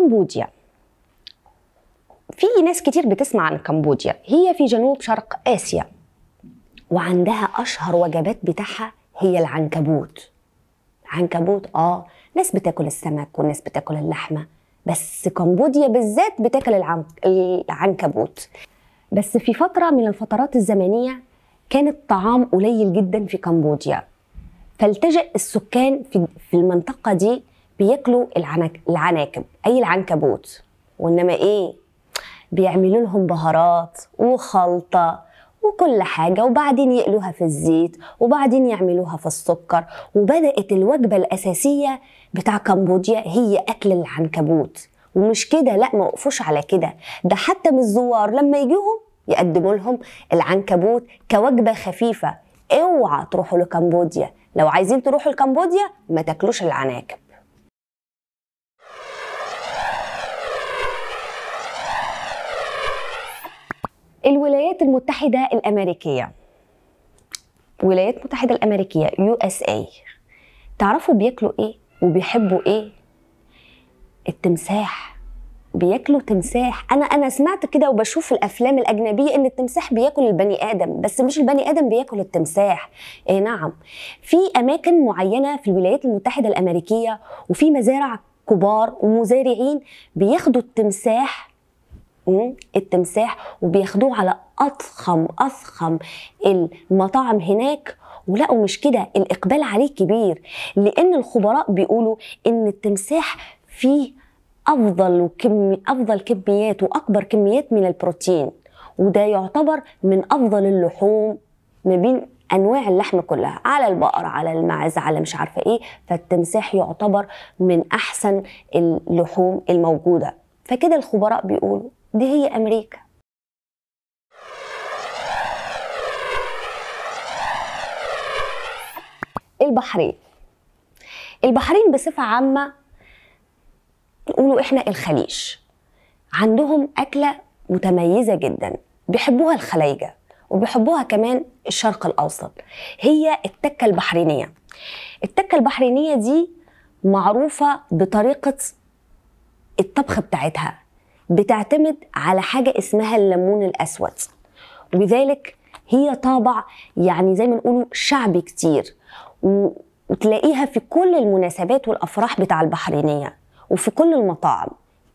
كمبوديا في ناس كتير بتسمع عن كمبوديا هي في جنوب شرق آسيا وعندها أشهر وجبات بتاعها هي العنكبوت عنكبوت آه ناس بتاكل السمك وناس بتاكل اللحمة بس كمبوديا بالذات بتاكل العنكبوت بس في فترة من الفترات الزمنية كان الطعام قليل جدا في كمبوديا فالتجأ السكان في المنطقة دي بياكلوا العنك... العناكب اي العنكبوت وانما ايه بيعملوا لهم بهارات وخلطه وكل حاجة وبعدين يقلوها في الزيت وبعدين يعملوها في السكر وبدأت الوجبة الأساسية بتاع كمبوديا هي أكل العنكبوت ومش كده لا ما وقفوش على كده ده حتى من الزوار لما يجيهم يقدموا لهم العنكبوت كوجبة خفيفة اوعى تروحوا لكمبوديا لو عايزين تروحوا لكمبوديا ما تاكلوش العناكب الولايات المتحدة الأمريكية الولايات المتحدة الأمريكية يو اس اي تعرفوا بياكلوا ايه وبيحبوا ايه التمساح بياكلوا تمساح انا انا سمعت كده وبشوف في الافلام الاجنبيه ان التمساح بياكل البني ادم بس مش البني ادم بياكل التمساح اي نعم في اماكن معينه في الولايات المتحده الامريكيه وفي مزارع كبار ومزارعين بياخدوا التمساح التمساح وبياخدوه على اضخم اضخم المطاعم هناك ولقوا مش كده الاقبال عليه كبير لان الخبراء بيقولوا ان التمساح فيه افضل وكمي افضل كميات واكبر كميات من البروتين وده يعتبر من افضل اللحوم ما بين انواع اللحم كلها على البقر على المعز على مش عارفه ايه فالتمساح يعتبر من احسن اللحوم الموجوده فكده الخبراء بيقولوا دي هي أمريكا البحرين البحرين بصفة عامة نقولوا إحنا الخليج عندهم أكلة متميزة جدا بيحبوها الخلايجة وبيحبوها كمان الشرق الأوسط هي التكة البحرينية التكة البحرينية دي معروفة بطريقة الطبخ بتاعتها بتعتمد على حاجة اسمها الليمون الأسود وذلك هي طابع يعني زي ما نقوله شعبي كتير وتلاقيها في كل المناسبات والأفراح بتاع البحرينية وفي كل المطاعم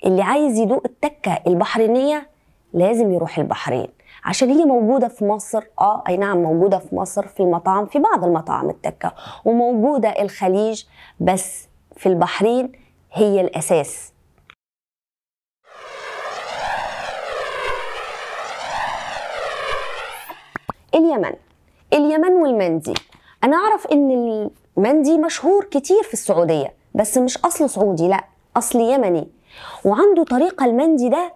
اللي عايز يدوق التكة البحرينية لازم يروح البحرين عشان هي موجودة في مصر اه اي نعم موجودة في مصر في المطاعم في بعض المطاعم التكة وموجودة الخليج بس في البحرين هي الأساس اليمن اليمن والمندي انا اعرف ان المندي مشهور كتير في السعوديه بس مش اصل سعودي لا اصل يمني وعنده طريقه المندي ده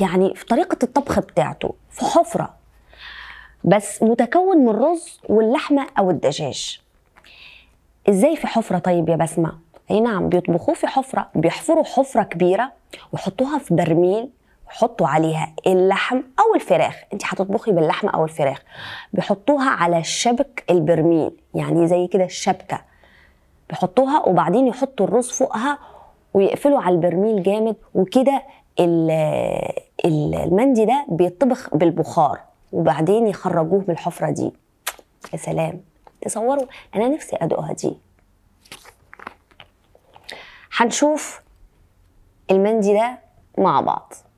يعني في طريقه الطبخ بتاعته في حفره بس متكون من الرز واللحمه او الدجاج ازاي في حفره طيب يا بسمه اي نعم بيطبخوه في حفره بيحفروا حفره كبيره ويحطوها في برميل حطوا عليها اللحم او الفراخ انت هتطبخي باللحمه او الفراخ بيحطوها على شبك البرميل يعني زي كده الشبكه بيحطوها وبعدين يحطوا الرز فوقها ويقفلوا على البرميل جامد وكده المندي ده بيطبخ بالبخار وبعدين يخرجوه من الحفره دي يا سلام تصوروا انا نفسي ادوقها دي هنشوف المندي ده مع بعض